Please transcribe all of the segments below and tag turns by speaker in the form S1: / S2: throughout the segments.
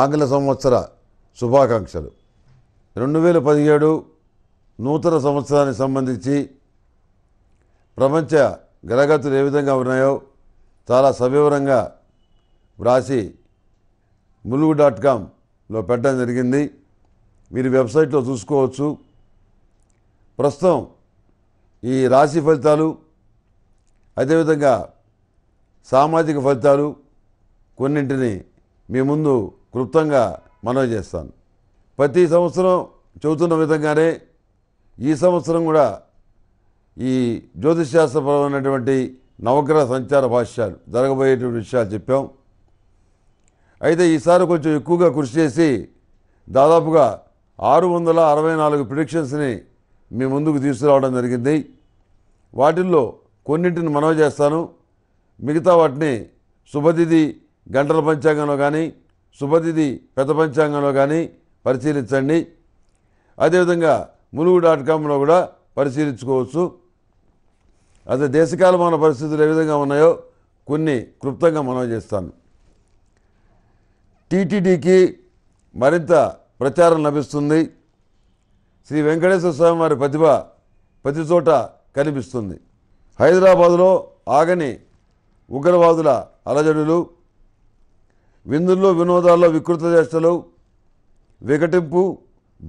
S1: ఆంగ్ల సంవత్సర శుభాకాంక్షలు రెండు వేల పదిహేడు నూతన సంవత్సరానికి సంబంధించి ప్రపంచ గ్రహగతులు ఏ విధంగా ఉన్నాయో చాలా సవివరంగా వ్రాసి ములుగు డాట్ కామ్లో పెట్టడం జరిగింది మీరు వెబ్సైట్లో చూసుకోవచ్చు ప్రస్తుతం ఈ రాశి ఫలితాలు అదేవిధంగా సామాజిక ఫలితాలు కొన్నింటిని మీ ముందు క్లుప్తంగా మనవి చేస్తాను ప్రతి సంవత్సరం చెబుతున్న విధంగానే ఈ సంవత్సరం కూడా ఈ జ్యోతిషశాస్త్రపరమైనటువంటి నవగ్రహ సంచార భాష్యాలు జరగబోయేటువంటి విషయాలు చెప్పాం అయితే ఈసారి కొంచెం ఎక్కువగా కృషి చేసి దాదాపుగా ఆరు వందల అరవై నాలుగు ప్రిడిక్షన్స్ని మీ ముందుకు తీసుకురావడం జరిగింది వాటిల్లో కొన్నింటిని మనవి చేస్తాను మిగతా వాటిని శుభతిథి గంటల పంచాంగంలో కానీ సుభతిది పెద్ద పంచాంగంలో కానీ పరిశీలించండి అదేవిధంగా ములుగు డాట్ కామ్లో కూడా పరిశీలించుకోవచ్చు అసలు దేశకాలమైన పరిస్థితులు ఏ విధంగా ఉన్నాయో కొన్ని క్లుప్తంగా మనం చేస్తాను టీటీడీకి మరింత ప్రచారం లభిస్తుంది శ్రీ వెంకటేశ్వర స్వామి వారి ప్రతిభ ప్రతి చోట కనిపిస్తుంది హైదరాబాదులో ఆగని ఉగ్రవాదుల అలజడులు విందుల్లో వినోదాల్లో వికృత చేష్టలు వికటింపు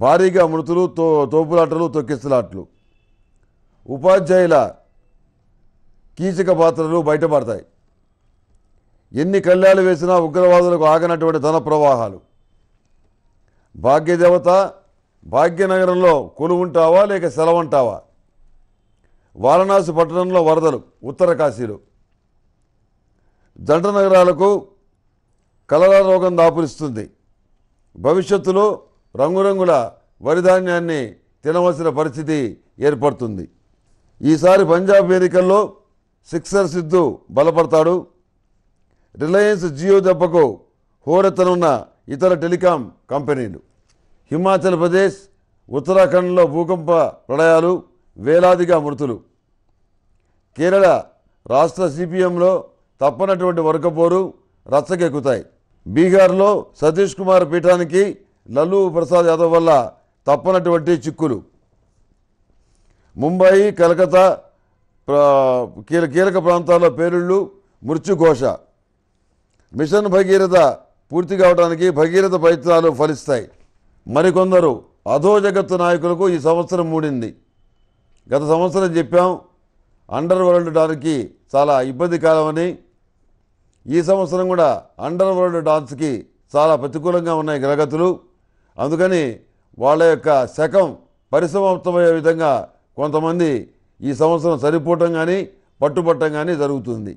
S1: భారీగా మృతులు తో తోపులాటలు తొక్కిస్తులాట్లు ఉపాధ్యాయుల కీచక పాత్రలు బయటపడతాయి ఎన్ని కళ్యాణాలు వేసినా ఉగ్రవాదులకు ఆగినటువంటి ధన ప్రవాహాలు భాగ్యదేవత భాగ్యనగరంలో కొలువుంటావా లేక సెలవంటావా వారణాసి పట్టణంలో వరదలు ఉత్తర కాశీలో జంట నగరాలకు కలరా రోగం దాపురిస్తుంది భవిష్యత్తులో రంగురంగుల వరిధాన్యాన్ని తినవలసిన పరిస్థితి ఏర్పడుతుంది ఈసారి పంజాబ్ ఎన్నికల్లో సిక్సర్ సిద్ధు బలపడతాడు రిలయన్స్ జియో దెబ్బకు హోరెత్తనున్న ఇతర టెలికాం కంపెనీలు హిమాచల్ ప్రదేశ్ ఉత్తరాఖండ్లో భూకంప ప్రళయాలు వేలాదిగా మృతులు కేరళ రాష్ట్ర సిపిఎంలో తప్పనటువంటి వర్గపోరు రచ్చకెక్కుతాయి బీహార్లో సతీష్ కుమార్ పీఠానికి లల్లూ ప్రసాద్ యాదవ్ వల్ల తప్పనటువంటి చిక్కులు ముంబై కలకత్తా కీలక ప్రాంతాల్లో పేరుళ్ళు మృత్యుఘోష మిషన్ భగీరథ పూర్తి కావడానికి భగీరథ ప్రయత్నాలు ఫలిస్తాయి మరికొందరు అధోజగత్తు నాయకులకు ఈ సంవత్సరం మూడింది గత సంవత్సరం చెప్పాం అండర్ వరల్డ్ దానికి చాలా ఇబ్బంది కాలమని ఈ సంవత్సరం కూడా అండర్ వరల్డ్ డాన్స్కి చాలా ప్రతికూలంగా ఉన్నాయి గ్రగతులు అందుకని వాళ్ళ యొక్క శకం పరిసమాప్తమయ్యే విధంగా కొంతమంది ఈ సంవత్సరం సరిపోవటం కానీ పట్టుబట్టం కానీ జరుగుతుంది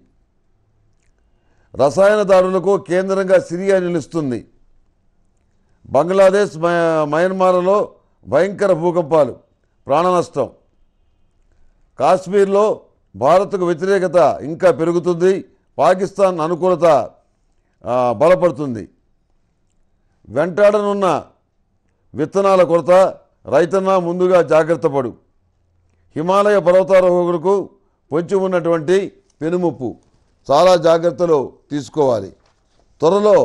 S1: రసాయనదారులకు కేంద్రంగా సిరియా నిలుస్తుంది బంగ్లాదేశ్ మయన్మార్లో భయంకర భూకంపాలు ప్రాణనష్టం కాశ్మీర్లో భారత్కు వ్యతిరేకత ఇంకా పెరుగుతుంది పాకిస్తాన్ అనుకూలత బలపడుతుంది వెంటాడనున్న విత్తనాల కొరత రైతన్న ముందుగా జాగ్రత్త పడు హిమాలయ పర్వతారోహకులకు పొంచి ఉన్నటువంటి పెనుముప్పు చాలా జాగ్రత్తలు తీసుకోవాలి త్వరలో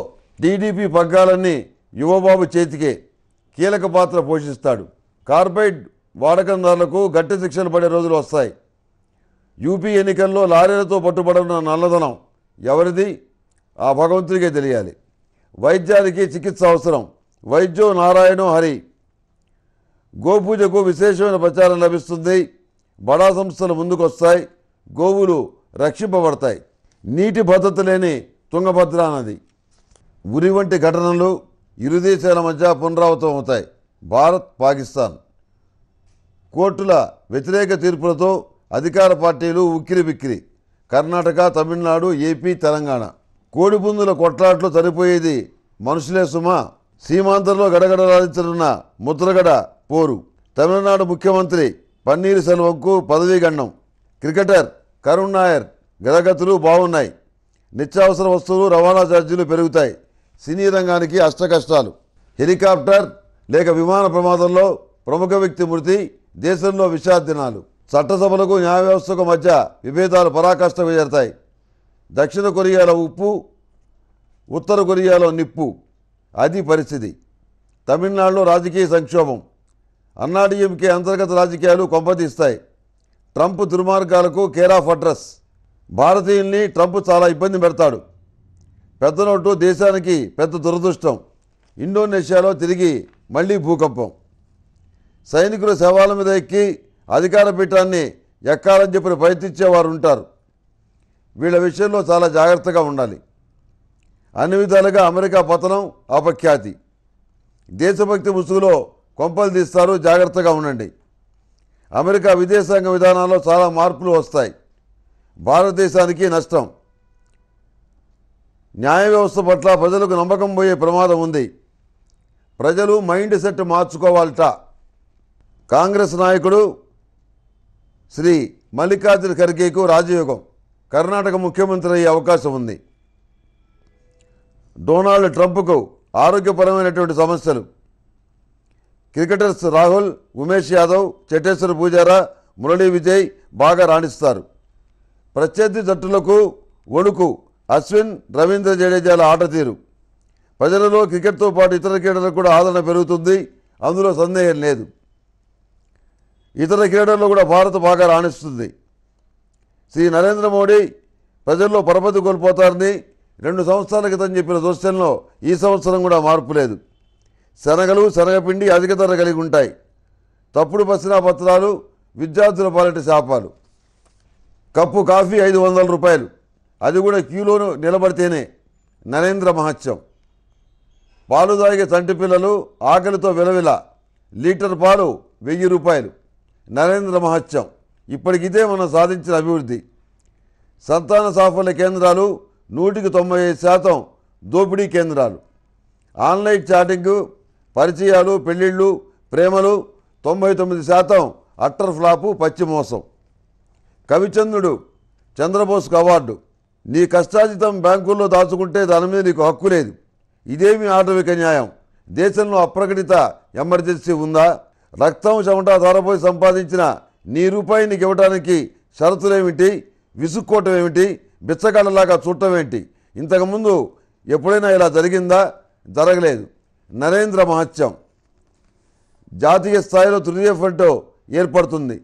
S1: టీడీపీ పగ్గాలన్నీ యువబాబు చేతికే కీలక పాత్ర పోషిస్తాడు కార్పొరేట్ వాడకందారులకు గట్టి శిక్షలు పడే రోజులు వస్తాయి యూపీ ఎన్నికల్లో లారీలతో పట్టుబడిన నల్లధనం ఎవరిది ఆ భగవంతుడికే తెలియాలి వైద్యానికి చికిత్స అవసరం వైద్యో నారాయణో హరి గోపూజకు విశేషమైన ప్రచారం లభిస్తుంది బడా సంస్థలు ముందుకొస్తాయి గోవులు రక్షింపబడతాయి నీటి భద్రత లేని తుంగభద్ర నది ఉరి వంటి ఘటనలు ఇరు దేశాల మధ్య పునరావృతం అవుతాయి భారత్ పాకిస్తాన్ కోర్టుల వ్యతిరేక తీర్పులతో అధికార పార్టీలు ఉక్కిరి బిక్కిరి కర్ణాటక తమిళనాడు ఏపీ తెలంగాణ కోడిపుందుల కొట్లాట్లు చనిపోయేది మనుషులే సుమా గడగడ రాధించనున్న ముద్రగడ పోరు తమిళనాడు ముఖ్యమంత్రి పన్నీరు సెల్వంకు పదవీ గణం క్రికెటర్ కరుణ్ నాయర్ గదగతులు బాగున్నాయి నిత్యావసర వస్తువులు రవాణా ఛార్జీలు పెరుగుతాయి సినీ రంగానికి అష్టకష్టాలు హెలికాప్టర్ లేక విమాన ప్రమాదంలో ప్రముఖ వ్యక్తి మృతి దేశంలో విషాద దినాలు చట్టసభలకు న్యాయ వ్యవస్థకు మధ్య విభేదాలు పరాకాష్ఠకు చేరతాయి దక్షిణ కొరియాలో ఉప్పు ఉత్తర కొరియాలో నిప్పు అది పరిస్థితి తమిళనాడులో రాజకీయ సంక్షోభం అన్నాడీఎంకే అంతర్గత రాజకీయాలు కొంపతీస్తాయి ట్రంప్ దుర్మార్గాలకు కేర్ ఆఫ్ అడ్రస్ భారతీయుల్ని ట్రంప్ చాలా ఇబ్బంది పెడతాడు పెద్ద నోటు దేశానికి పెద్ద దురదృష్టం ఇండోనేషియాలో తిరిగి మళ్ళీ భూకంపం సైనికుల శవాల మీద ఎక్కి అధికార పీఠాన్ని ఎక్కాలని చెప్పిన ప్రయత్నించేవారు ఉంటారు వీళ్ళ విషయంలో చాలా జాగ్రత్తగా ఉండాలి అన్ని విధాలుగా అమెరికా పతనం అపఖ్యాతి దేశభక్తి ముసుగులో కొంపలు తీస్తారు జాగ్రత్తగా ఉండండి అమెరికా విదేశాంగ విధానాల్లో చాలా మార్పులు వస్తాయి భారతదేశానికి నష్టం న్యాయ వ్యవస్థ పట్ల ప్రజలకు నమ్మకం పోయే ప్రమాదం ఉంది ప్రజలు మైండ్ సెట్ మార్చుకోవాలట కాంగ్రెస్ నాయకుడు శ్రీ మల్లికార్జున ఖర్గేకు రాజయోగం కర్ణాటక ముఖ్యమంత్రి అయ్యే అవకాశం ఉంది డొనాల్డ్ ట్రంప్కు ఆరోగ్యపరమైనటువంటి సమస్యలు క్రికెటర్స్ రాహుల్ ఉమేష్ యాదవ్ చెటేశ్వర పూజారా మురళీ విజయ్ బాగా రాణిస్తారు ప్రత్యర్థి జట్టులకు వణుకు అశ్విన్ రవీంద్ర జడేజాల ఆట తీరు ప్రజలలో క్రికెట్తో పాటు ఇతర క్రీడలకు కూడా ఆదరణ పెరుగుతుంది అందులో సందేహం లేదు ఇతర క్రీడల్లో కూడా భారత్ బాగా రాణిస్తుంది శ్రీ నరేంద్ర మోడీ ప్రజల్లో పరపతి కోల్పోతారని రెండు సంవత్సరాల క్రితం చెప్పిన దృశ్యంలో ఈ సంవత్సరం కూడా మార్పు లేదు శనగలు శనగపిండి అధిక ధర కలిగి ఉంటాయి తప్పుడు పసినా పత్రాలు విద్యార్థుల పాలిట శాపాలు కప్పు కాఫీ ఐదు వందల రూపాయలు అది కూడా క్యూలోను నిలబడితేనే నరేంద్ర మహత్యం పాలు తాగే తంటి పిల్లలు ఆకలితో విలవిల లీటర్ పాలు వెయ్యి రూపాయలు నరేంద్ర మహత్యం ఇప్పటికిదే మనం సాధించిన అభివృద్ధి సంతాన సాఫల్య కేంద్రాలు నూటికి తొంభై శాతం దోపిడీ కేంద్రాలు ఆన్లైన్ చాటింగ్ పరిచయాలు పెళ్ళిళ్ళు ప్రేమలు తొంభై తొమ్మిది శాతం అట్టర్ ఫ్లాపు పచ్చిమోసం కవిచంద్రుడు చంద్రబోస్కు అవార్డు నీ కష్టాజితం బ్యాంకుల్లో దాచుకుంటే దాని మీద నీకు హక్కు లేదు ఇదేమి ఆటవిక న్యాయం దేశంలో అప్రకటిత ఎమర్జెన్సీ ఉందా రక్తం చెమట ధరపోయి సంపాదించిన నీ రూపాయి నీకు ఇవ్వడానికి షరతులేమిటి విసుక్కోవటం ఏమిటి బిచ్చగాళ్ళలాగా చూడటం ఏంటి ఇంతకుముందు ఎప్పుడైనా ఇలా జరిగిందా జరగలేదు నరేంద్ర మహత్యం జాతీయ స్థాయిలో తృతీయ ఫ్రంట్ ఏర్పడుతుంది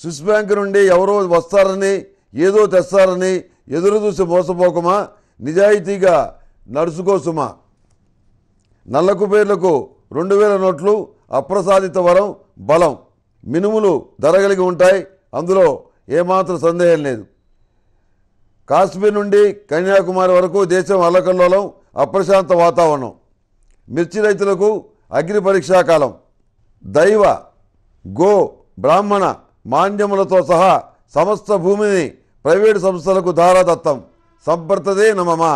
S1: స్విస్ బ్యాంక్ నుండి ఎవరో వస్తారని ఏదో తెస్తారని ఎదురు చూసి మోసపోకమా నిజాయితీగా నడుచుకోసుమా నల్లకు పేర్లకు రెండు వేల నోట్లు అప్రసాదిత వరం బలం మినుములు ధరగలిగి ఉంటాయి అందులో ఏమాత్రం సందేహం లేదు కాశ్మీర్ నుండి కన్యాకుమారి వరకు దేశం అల్లకల్లోలం అప్రశాంత వాతావరణం మిర్చి రైతులకు అగ్ని పరీక్షాకాలం దైవ గో బ్రాహ్మణ మాన్యములతో సహా సమస్త భూమిని ప్రైవేటు సంస్థలకు ధారాదత్తం సంప్రతదే నమమా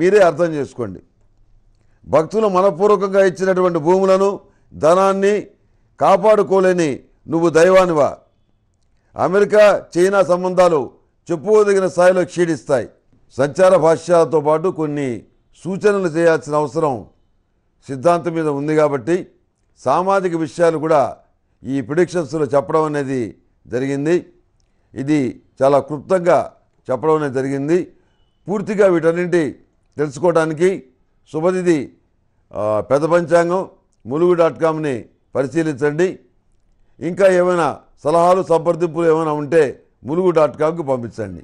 S1: మీరే అర్థం చేసుకోండి భక్తులు మనపూర్వకంగా ఇచ్చినటువంటి భూములను ధనాన్ని కాపాడుకోలేని నువ్వు దైవానివా అమెరికా చైనా సంబంధాలు చెప్పుకోదగిన స్థాయిలో క్షీణిస్తాయి సంచార భాష్యాలతో పాటు కొన్ని సూచనలు చేయాల్సిన అవసరం సిద్ధాంతం మీద ఉంది కాబట్టి సామాజిక విషయాలు కూడా ఈ ప్రిడిక్షన్స్లో చెప్పడం అనేది జరిగింది ఇది చాలా క్లుప్తంగా చెప్పడం అనేది జరిగింది పూర్తిగా వీటన్నింటి తెలుసుకోవడానికి శుభదిది పెద్ద పంచాంగం ములుగు డాట్ కామ్ని పరిశీలించండి ఇంకా ఏమైనా సలహాలు సంప్రదింపులు ఏమైనా ఉంటే ములుగు డాట్ కామ్కి పంపించండి